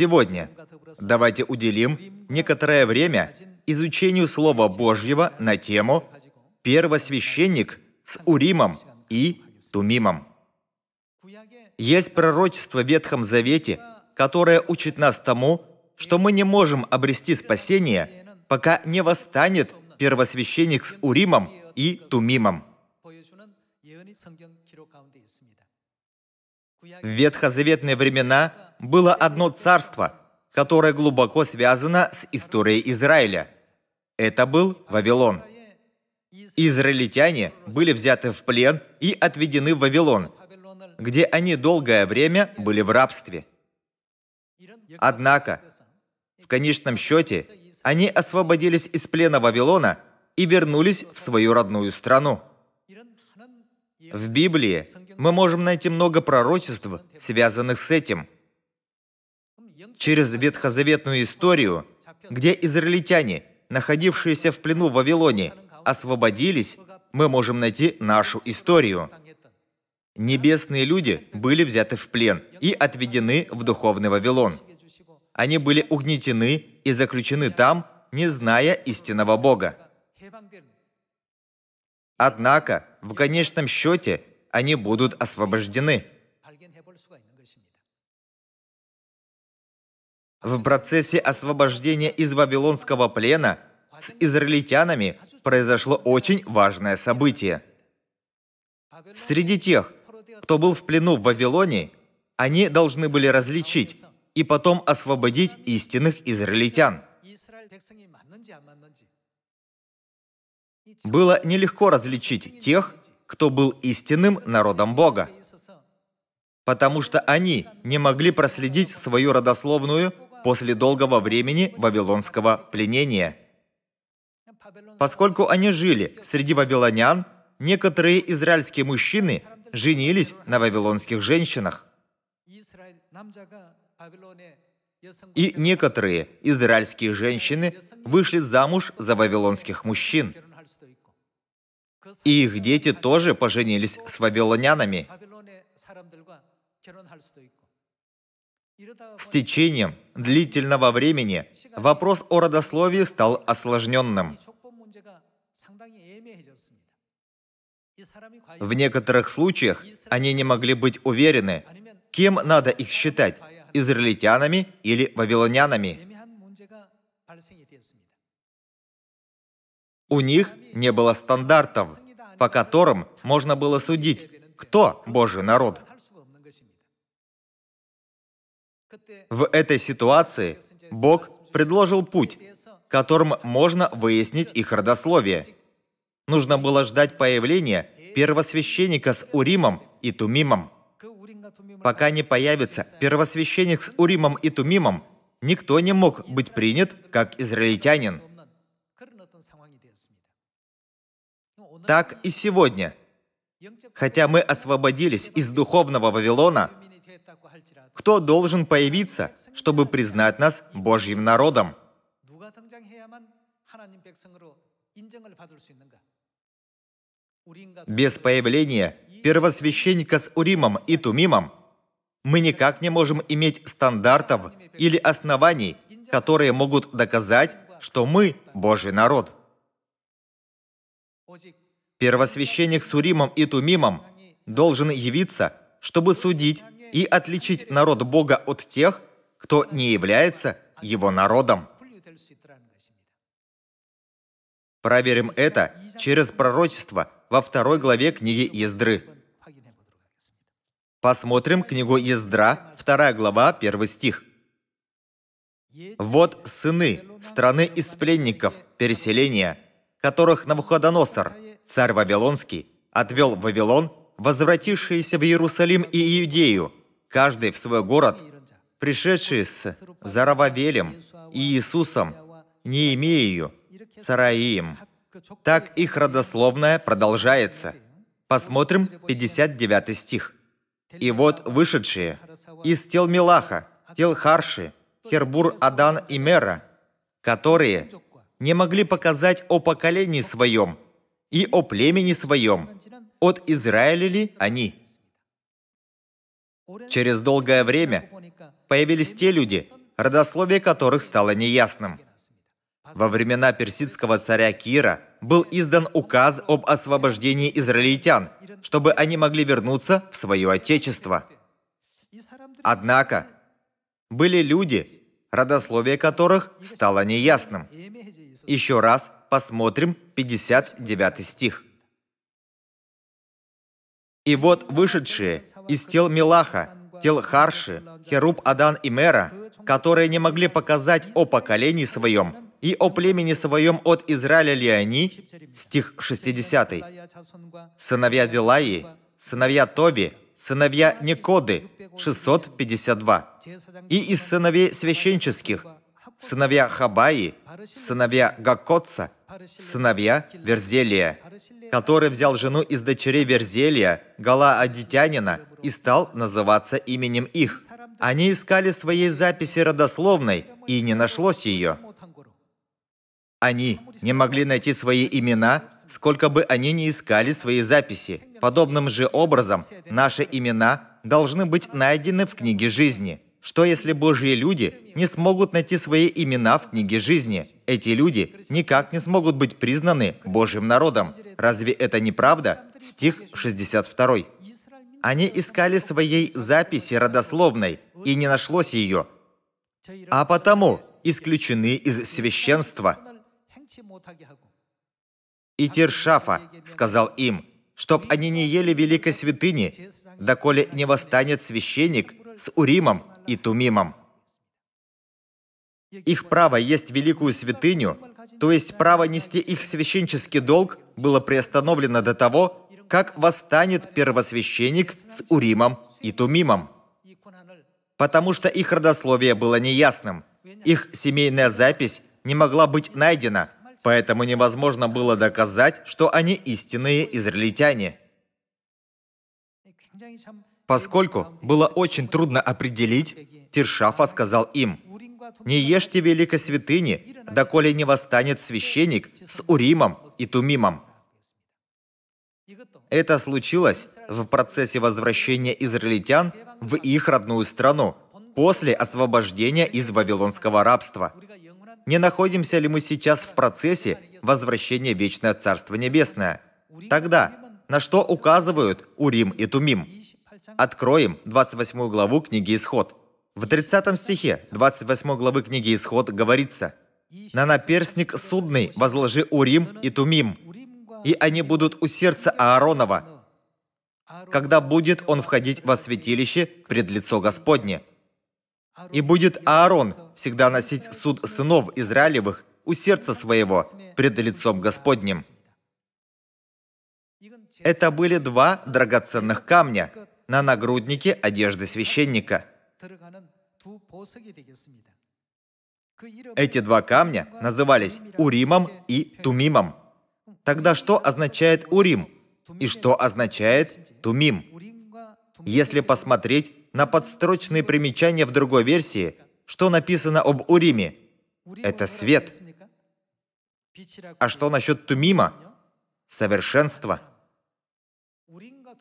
Сегодня давайте уделим некоторое время изучению Слова Божьего на тему «Первосвященник с Уримом и Тумимом». Есть пророчество в Ветхом Завете, которое учит нас тому, что мы не можем обрести спасение, пока не восстанет первосвященник с Уримом и Тумимом. В ветхозаветные времена было одно царство, которое глубоко связано с историей Израиля. Это был Вавилон. Израильтяне были взяты в плен и отведены в Вавилон, где они долгое время были в рабстве. Однако, в конечном счете, они освободились из плена Вавилона и вернулись в свою родную страну. В Библии мы можем найти много пророчеств, связанных с этим – через ветхозаветную историю, где израильтяне, находившиеся в плену в Вавилоне, освободились, мы можем найти нашу историю. Небесные люди были взяты в плен и отведены в духовный Вавилон. Они были угнетены и заключены там, не зная истинного Бога. Однако, в конечном счете, они будут освобождены. В процессе освобождения из вавилонского плена с израильтянами произошло очень важное событие. Среди тех, кто был в плену в Вавилоне, они должны были различить и потом освободить истинных израильтян. Было нелегко различить тех, кто был истинным народом Бога, потому что они не могли проследить свою родословную после долгого времени вавилонского пленения. Поскольку они жили среди вавилонян, некоторые израильские мужчины женились на вавилонских женщинах. И некоторые израильские женщины вышли замуж за вавилонских мужчин. И их дети тоже поженились с вавилонянами. С течением длительного времени вопрос о родословии стал осложненным. В некоторых случаях они не могли быть уверены, кем надо их считать – израильтянами или вавилонянами. У них не было стандартов, по которым можно было судить, кто Божий народ – в этой ситуации Бог предложил путь, которым можно выяснить их родословие. Нужно было ждать появления первосвященника с Уримом и Тумимом. Пока не появится первосвященник с Уримом и Тумимом, никто не мог быть принят как израильтянин. Так и сегодня. Хотя мы освободились из духовного Вавилона – кто должен появиться, чтобы признать нас Божьим народом? Без появления первосвященника с Уримом и Тумимом мы никак не можем иметь стандартов или оснований, которые могут доказать, что мы – Божий народ. Первосвященник с Уримом и Тумимом должен явиться, чтобы судить и отличить народ Бога от тех, кто не является его народом. Проверим это через пророчество во второй главе книги Ездры. Посмотрим книгу Ездра, вторая глава, первый стих. «Вот сыны страны из пленников, переселения, которых Навуходоносор, царь Вавилонский, отвел в Вавилон, возвратившиеся в Иерусалим и Иудею, каждый в свой город, пришедший с Зарававелем и Иисусом, не Неемею, Сараим, Так их родословная продолжается. Посмотрим 59 стих. «И вот вышедшие из тел Милаха, тел Харши, Хербур, Адан и Мера, которые не могли показать о поколении своем и о племени своем, от Израиля ли они?» Через долгое время появились те люди, родословие которых стало неясным. Во времена персидского царя Кира был издан указ об освобождении израильтян, чтобы они могли вернуться в свое отечество. Однако были люди, родословие которых стало неясным. Еще раз посмотрим 59 стих. И вот вышедшие из тел Милаха, тел Харши, Херуб Адан и Мера, которые не могли показать о поколении своем и о племени своем от Израиля ли они, стих 60, сыновья Дилаи, сыновья Тоби, сыновья Никоды, 652, и из сыновей священческих, сыновья Хабаи, сыновья Гакотца, сыновья Верзелия, который взял жену из дочерей Верзелия, Гала Галаадитянина, и стал называться именем их. Они искали своей записи родословной, и не нашлось ее. Они не могли найти свои имена, сколько бы они ни искали свои записи. Подобным же образом наши имена должны быть найдены в книге жизни – что если Божьи люди не смогут найти свои имена в книге жизни? Эти люди никак не смогут быть признаны Божьим народом. Разве это не правда? Стих 62. Они искали своей записи родословной, и не нашлось ее. А потому исключены из священства. И Тершафа сказал им, чтоб они не ели великой святыни, доколе не восстанет священник с Уримом и Тумимом. Их право есть великую святыню, то есть право нести их священческий долг, было приостановлено до того, как восстанет первосвященник с Уримом и Тумимом. Потому что их родословие было неясным. Их семейная запись не могла быть найдена, поэтому невозможно было доказать, что они истинные израильтяне. Поскольку было очень трудно определить, Тиршафа сказал им, «Не ешьте великой святыни, доколе не восстанет священник с Уримом и Тумимом». Это случилось в процессе возвращения израильтян в их родную страну после освобождения из вавилонского рабства. Не находимся ли мы сейчас в процессе возвращения вечное Царство Небесное? Тогда на что указывают Урим и Тумим? Откроем 28 главу книги «Исход». В 30 стихе 28 главы книги «Исход» говорится «На наперстник судный возложи Урим и Тумим, и они будут у сердца Ааронова, когда будет он входить во святилище пред лицо Господне. И будет Аарон всегда носить суд сынов Израилевых у сердца своего пред лицом Господним». Это были два драгоценных камня, на нагруднике одежды священника. Эти два камня назывались Уримом и Тумимом. Тогда что означает Урим и что означает Тумим? Если посмотреть на подстрочные примечания в другой версии, что написано об Уриме? Это свет. А что насчет Тумима? Совершенство.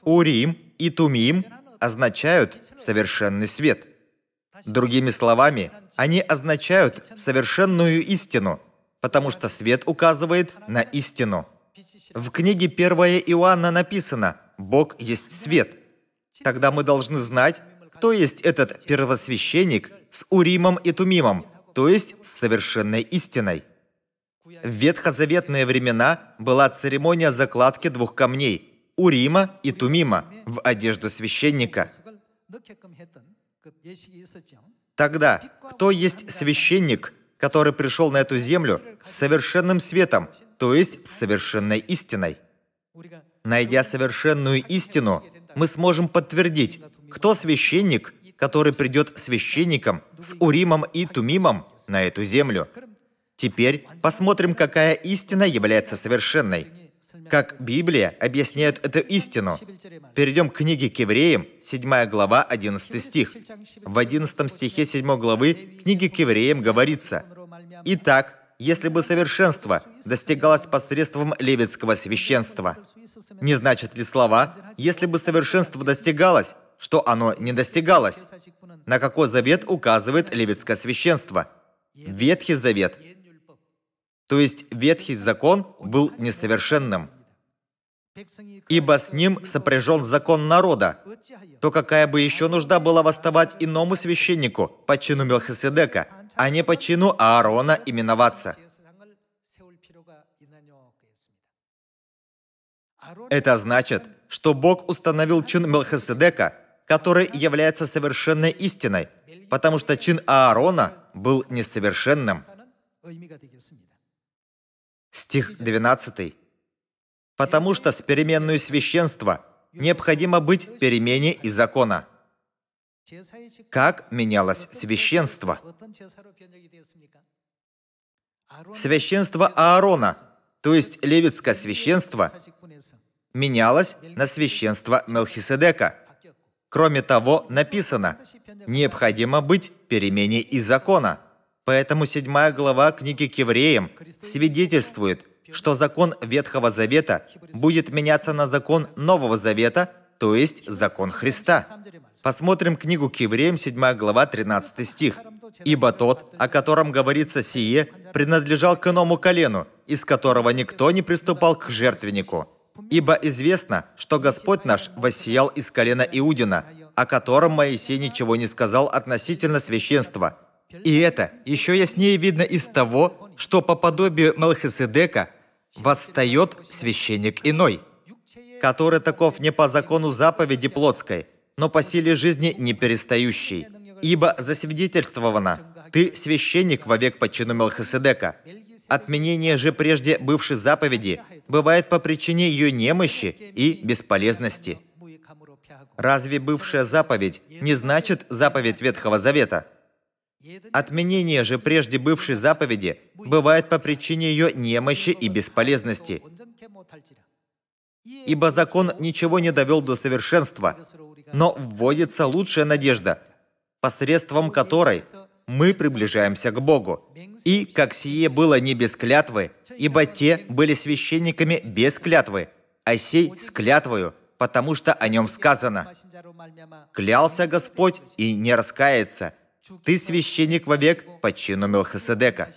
Урим и тумим означают совершенный свет. Другими словами, они означают совершенную истину, потому что свет указывает на истину. В книге 1 Иоанна написано «Бог есть свет». Тогда мы должны знать, кто есть этот первосвященник с Уримом и Тумимом, то есть с совершенной истиной. В ветхозаветные времена была церемония закладки двух камней – Урима и Тумима в одежду священника. Тогда, кто есть священник, который пришел на эту землю с совершенным светом, то есть с совершенной истиной? Найдя совершенную истину, мы сможем подтвердить, кто священник, который придет священником с Уримом и Тумимом на эту землю. Теперь посмотрим, какая истина является совершенной – как Библия объясняет эту истину. Перейдем к книге к евреям, 7 глава, 11 стих. В 11 стихе 7 главы книги к евреям говорится, «Итак, если бы совершенство достигалось посредством левитского священства. Не значит ли слова, если бы совершенство достигалось, что оно не достигалось? На какой завет указывает левитское священство? Ветхий завет. То есть Ветхий закон был несовершенным ибо с ним сопряжен закон народа, то какая бы еще нужда была восставать иному священнику по чину Мелхиседека, а не по чину Аарона именоваться? Это значит, что Бог установил чин Мелхиседека, который является совершенной истиной, потому что чин Аарона был несовершенным. Стих 12 потому что с переменную священства необходимо быть перемене и закона. Как менялось священство? Священство Аарона, то есть левитское священство, менялось на священство Мелхиседека. Кроме того, написано, необходимо быть перемене и закона. Поэтому седьмая глава книги к евреям свидетельствует, что закон Ветхого Завета будет меняться на закон Нового Завета, то есть закон Христа. Посмотрим книгу к евреям, 7 глава, 13 стих. «Ибо тот, о котором говорится сие, принадлежал к иному колену, из которого никто не приступал к жертвеннику. Ибо известно, что Господь наш воссиял из колена Иудина, о котором Моисей ничего не сказал относительно священства. И это еще яснее видно из того, что по подобию Мелхиседека восстает священник иной, который таков не по закону заповеди плотской, но по силе жизни не перестающий. Ибо засвидетельствовано, ты священник вовек по чину Мелхиседека. Отменение же прежде бывшей заповеди бывает по причине ее немощи и бесполезности. Разве бывшая заповедь не значит заповедь Ветхого Завета – Отменение же прежде бывшей заповеди бывает по причине ее немощи и бесполезности. Ибо закон ничего не довел до совершенства, но вводится лучшая надежда, посредством которой мы приближаемся к Богу. И, как сие было не без клятвы, ибо те были священниками без клятвы, а сей с клятвою, потому что о нем сказано. Клялся Господь и не раскается, ты священник вовек по чину Мелхиседека.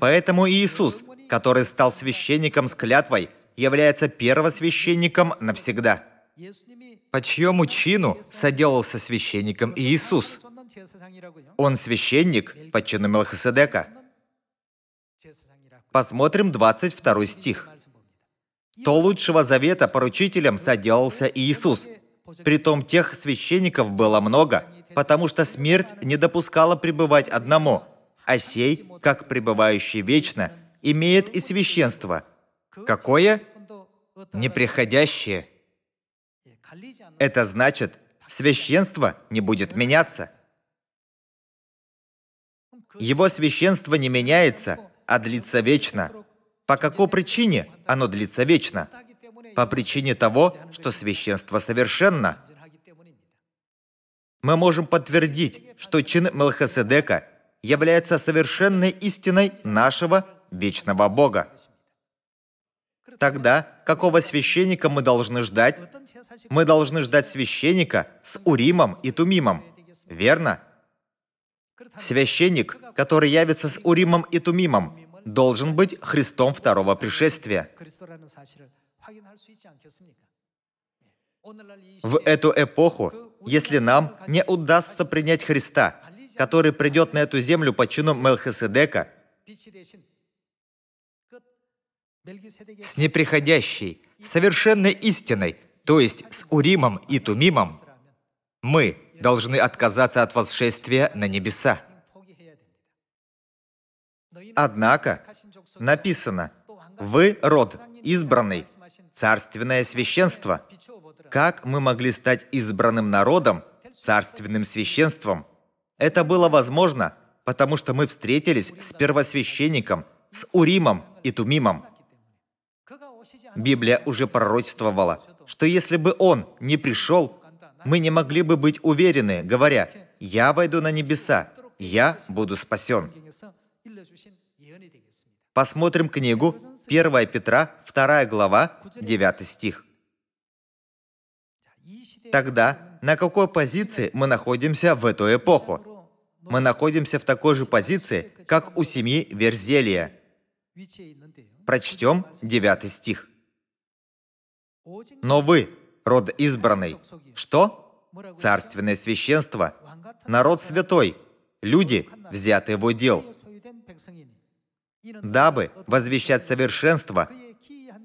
Поэтому Иисус, который стал священником с клятвой, является первосвященником навсегда. По чьему чину соделался священником Иисус? Он священник по чину Мелхиседека. Посмотрим 22 стих. «То лучшего завета поручителем соделался Иисус, притом тех священников было много, потому что смерть не допускала пребывать одному, а сей, как пребывающий вечно, имеет и священство. Какое? Неприходящее. Это значит, священство не будет меняться. Его священство не меняется, а длится вечно. По какой причине оно длится вечно? По причине того, что священство совершенно – мы можем подтвердить, что чин Мелхиседека является совершенной истиной нашего вечного Бога. Тогда какого священника мы должны ждать? Мы должны ждать священника с Уримом и Тумимом, верно? Священник, который явится с Уримом и Тумимом, должен быть Христом второго пришествия. В эту эпоху, если нам не удастся принять Христа, который придет на эту землю по чину Мелхиседека, с неприходящей, совершенной истиной, то есть с Уримом и Тумимом, мы должны отказаться от восшествия на небеса. Однако написано, «Вы род избранный, царственное священство, как мы могли стать избранным народом, царственным священством. Это было возможно, потому что мы встретились с первосвященником, с Уримом и Тумимом. Библия уже пророчествовала, что если бы он не пришел, мы не могли бы быть уверены, говоря, «Я войду на небеса, я буду спасен». Посмотрим книгу 1 Петра, 2 глава, 9 стих. Тогда на какой позиции мы находимся в эту эпоху? Мы находимся в такой же позиции, как у семьи Верзелия. Прочтем 9 стих. «Но вы, род избранный, что? Царственное священство, народ святой, люди, взятые в удел, дабы возвещать совершенство,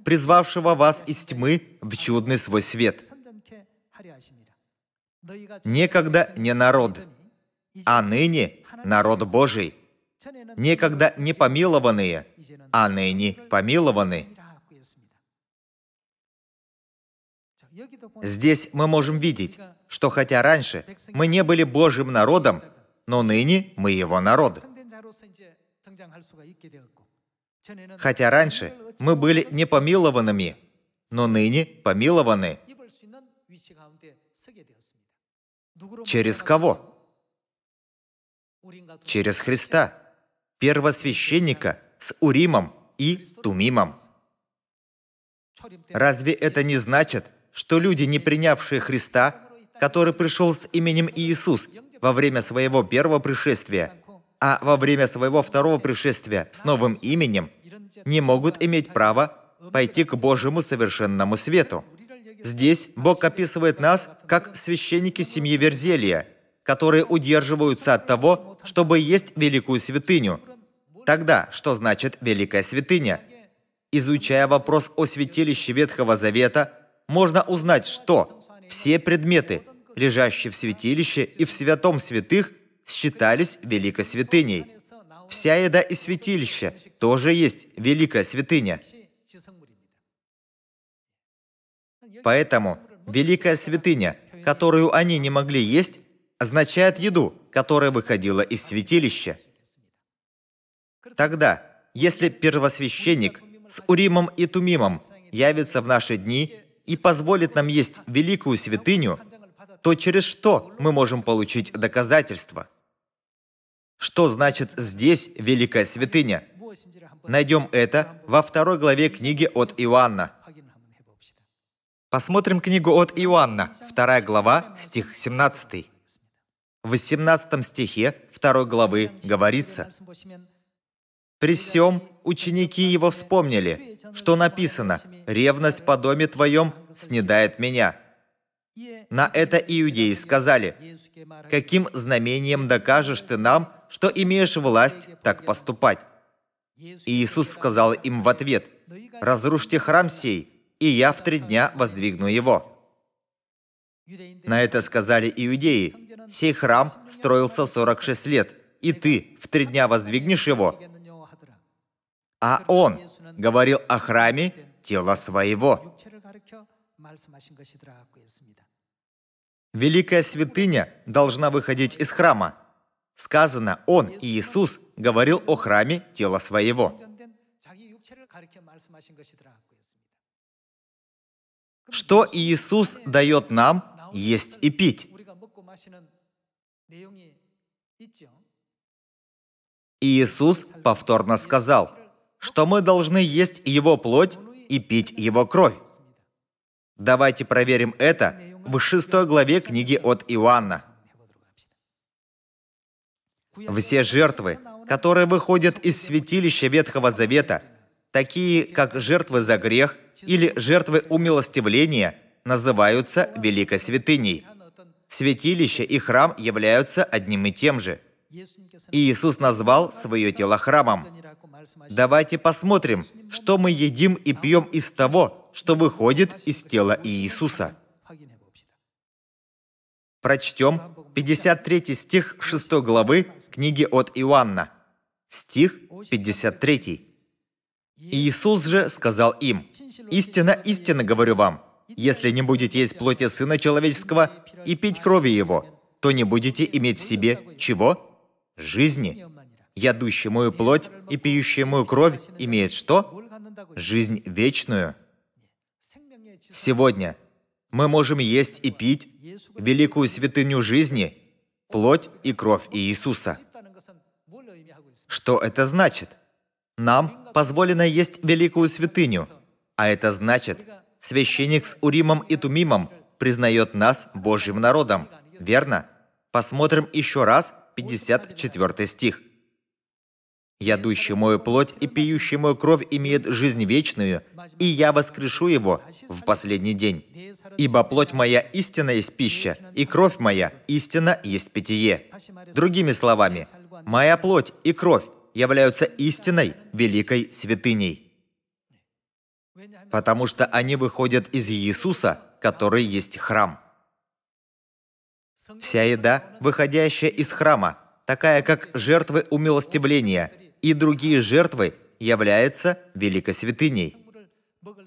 призвавшего вас из тьмы в чудный свой свет». Некогда не народ, а ныне народ Божий. Некогда не помилованные, а ныне помилованы. Здесь мы можем видеть, что хотя раньше мы не были Божьим народом, но ныне мы его народ. Хотя раньше мы были непомилованными, но ныне помилованы – Через кого? Через Христа, первосвященника с Уримом и Тумимом. Разве это не значит, что люди, не принявшие Христа, который пришел с именем Иисус во время своего первого пришествия, а во время своего второго пришествия с новым именем, не могут иметь права пойти к Божьему совершенному свету? Здесь Бог описывает нас как священники семьи Верзелия, которые удерживаются от того, чтобы есть великую святыню. Тогда что значит великая святыня? Изучая вопрос о святилище Ветхого Завета, можно узнать, что все предметы, лежащие в святилище и в святом святых, считались великой святыней. Вся еда и святилище тоже есть великая святыня – Поэтому великая святыня, которую они не могли есть, означает еду, которая выходила из святилища. Тогда, если первосвященник с Уримом и Тумимом явится в наши дни и позволит нам есть великую святыню, то через что мы можем получить доказательства? Что значит здесь великая святыня? Найдем это во второй главе книги от Иоанна. Посмотрим книгу от Иоанна, 2 глава, стих 17. В 18 стихе 2 главы говорится, «При всем ученики его вспомнили, что написано, «Ревность по доме твоем снедает меня». На это иудеи сказали, «Каким знамением докажешь ты нам, что имеешь власть так поступать?» Иисус сказал им в ответ, «Разрушьте храм сей, и я в три дня воздвигну его». На это сказали иудеи, «Сей храм строился 46 лет, и ты в три дня воздвигнешь его». А он говорил о храме тела своего. Великая святыня должна выходить из храма. Сказано, Он, Иисус, говорил о храме тела своего. Что Иисус дает нам есть и пить? Иисус повторно сказал, что мы должны есть Его плоть и пить Его кровь. Давайте проверим это в 6 главе книги от Иоанна. Все жертвы, которые выходят из святилища Ветхого Завета, такие как жертвы за грех – или жертвы умилостивления называются великой святыней. Святилище и храм являются одним и тем же. И Иисус назвал свое тело храмом. Давайте посмотрим, что мы едим и пьем из того, что выходит из тела Иисуса. Прочтем 53 стих 6 главы книги от Иоанна. Стих 53. Иисус же сказал им, Истина, истинно говорю вам, если не будете есть плоти Сына Человеческого и пить крови Его, то не будете иметь в себе чего? Жизни. Ядущий мою плоть и пьющий мою кровь имеет что? Жизнь вечную. Сегодня мы можем есть и пить великую святыню жизни, плоть и кровь Иисуса. Что это значит? Нам позволено есть великую святыню – а это значит, священник с Уримом и Тумимом признает нас Божьим народом, верно? Посмотрим еще раз 54 стих. «Ядущий мою плоть и пьющий мою кровь имеет жизнь вечную, и я воскрешу его в последний день. Ибо плоть моя истина есть пища, и кровь моя истина есть питье». Другими словами, «Моя плоть и кровь являются истиной великой святыней» потому что они выходят из Иисуса, который есть храм. Вся еда, выходящая из храма, такая как жертвы умилостивления и другие жертвы, является великой святыней.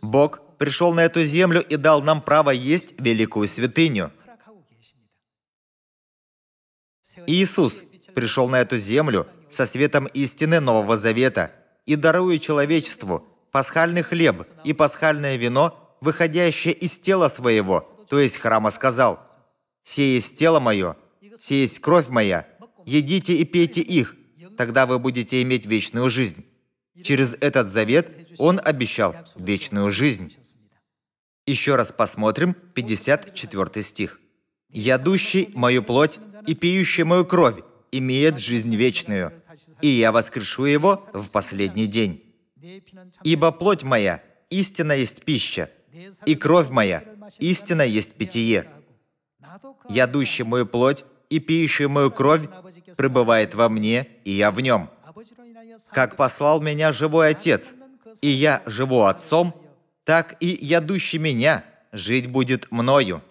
Бог пришел на эту землю и дал нам право есть великую святыню. Иисус пришел на эту землю со светом истины Нового Завета и дарует человечеству – пасхальный хлеб и пасхальное вино, выходящее из тела своего, то есть храма сказал, «Сие есть тело мое, сие есть кровь моя, едите и пейте их, тогда вы будете иметь вечную жизнь». Через этот завет он обещал вечную жизнь. Еще раз посмотрим 54 стих. «Ядущий мою плоть и пьющий мою кровь имеет жизнь вечную, и я воскрешу его в последний день». Ибо плоть моя истина есть пища, и кровь моя истина есть питье. Ядущий мою плоть и пьющий мою кровь пребывает во мне, и я в нем. Как послал меня живой Отец, и я живу Отцом, так и ядущий меня жить будет мною.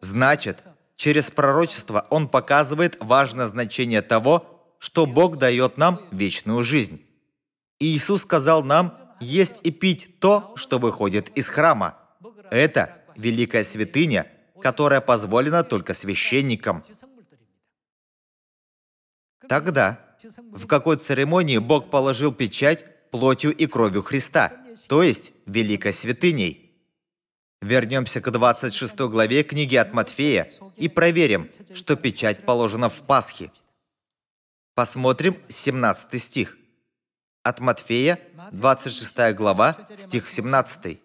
Значит, через пророчество он показывает важное значение того, что Бог дает нам вечную жизнь. Иисус сказал нам есть и пить то, что выходит из храма. Это великая святыня, которая позволена только священникам. Тогда, в какой церемонии Бог положил печать плотью и кровью Христа, то есть великой святыней? Вернемся к 26 главе книги от Матфея и проверим, что печать положена в Пасхе. Посмотрим 17 стих от Матфея, 26 глава, стих 17.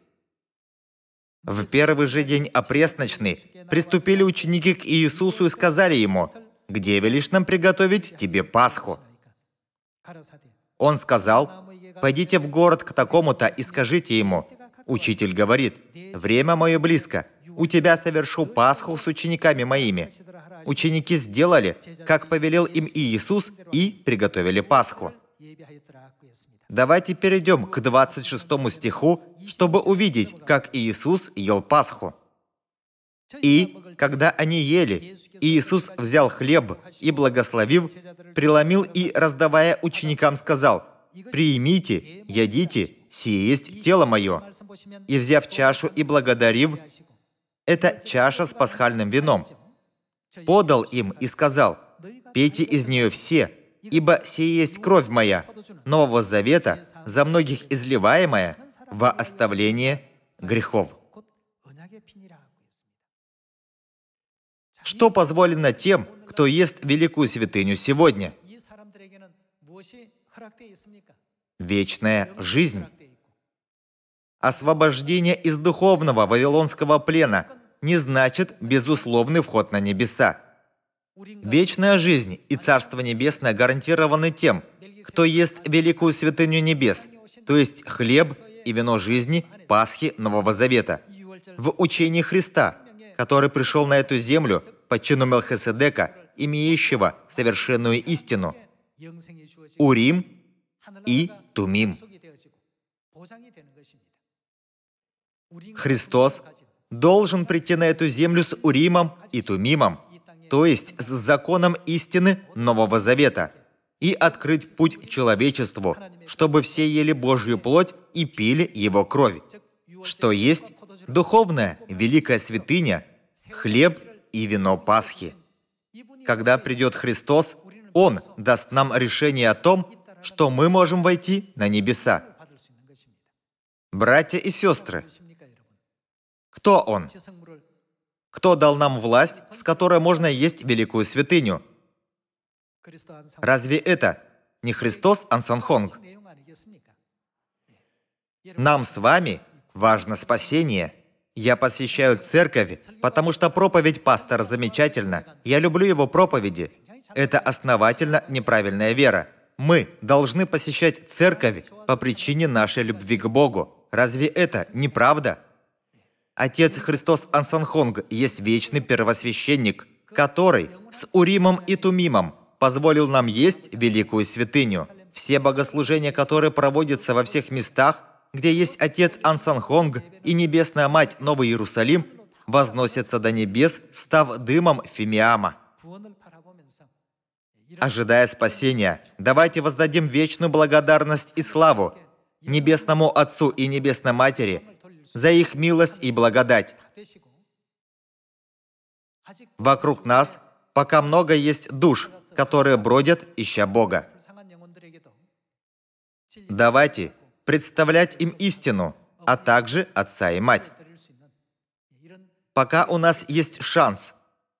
В первый же день опресночный приступили ученики к Иисусу и сказали ему, «Где велишь нам приготовить тебе Пасху?» Он сказал, «Пойдите в город к такому-то и скажите ему, Учитель говорит, «Время мое близко, у тебя совершу Пасху с учениками моими». Ученики сделали, как повелел им Иисус, и приготовили Пасху. Давайте перейдем к 26 стиху, чтобы увидеть, как Иисус ел Пасху. «И, когда они ели, Иисус взял хлеб и, благословив, преломил и, раздавая ученикам, сказал, «Приимите, едите, сие есть тело мое». И, взяв чашу и благодарив, это чаша с пасхальным вином, подал им и сказал, «Пейте из нее все, ибо сие есть кровь моя, Нового Завета, за многих изливаемая во оставление грехов. Что позволено тем, кто ест великую святыню сегодня? Вечная жизнь. Освобождение из духовного вавилонского плена не значит безусловный вход на небеса. Вечная жизнь и Царство Небесное гарантированы тем, кто ест великую святыню небес, то есть хлеб и вино жизни Пасхи Нового Завета, в учении Христа, который пришел на эту землю по чину Мелхиседека, имеющего совершенную истину, Урим и Тумим. Христос должен прийти на эту землю с Уримом и Тумимом – то есть с законом истины Нового Завета, и открыть путь человечеству, чтобы все ели Божью плоть и пили его кровь, что есть духовная великая святыня, хлеб и вино Пасхи. Когда придет Христос, Он даст нам решение о том, что мы можем войти на небеса. Братья и сестры, кто Он? Кто дал нам власть, с которой можно есть великую святыню? Разве это не Христос Ансанхонг? Нам с вами важно спасение. Я посещаю церковь, потому что проповедь пастора замечательна. Я люблю его проповеди. Это основательно неправильная вера. Мы должны посещать церковь по причине нашей любви к Богу. Разве это неправда? правда? Отец Христос Ансанхонг есть вечный первосвященник, который с Уримом и Тумимом позволил нам есть великую святыню. Все богослужения, которые проводятся во всех местах, где есть Отец Ансанхонг и Небесная Мать Новый Иерусалим, возносятся до небес, став дымом Фимиама. Ожидая спасения, давайте воздадим вечную благодарность и славу Небесному Отцу и Небесной Матери – за их милость и благодать. Вокруг нас пока много есть душ, которые бродят, ища Бога. Давайте представлять им истину, а также отца и мать. Пока у нас есть шанс,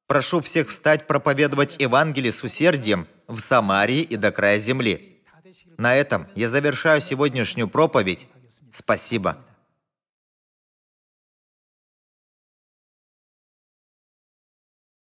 прошу всех встать проповедовать Евангелие с усердием в Самарии и до края земли. На этом я завершаю сегодняшнюю проповедь. Спасибо.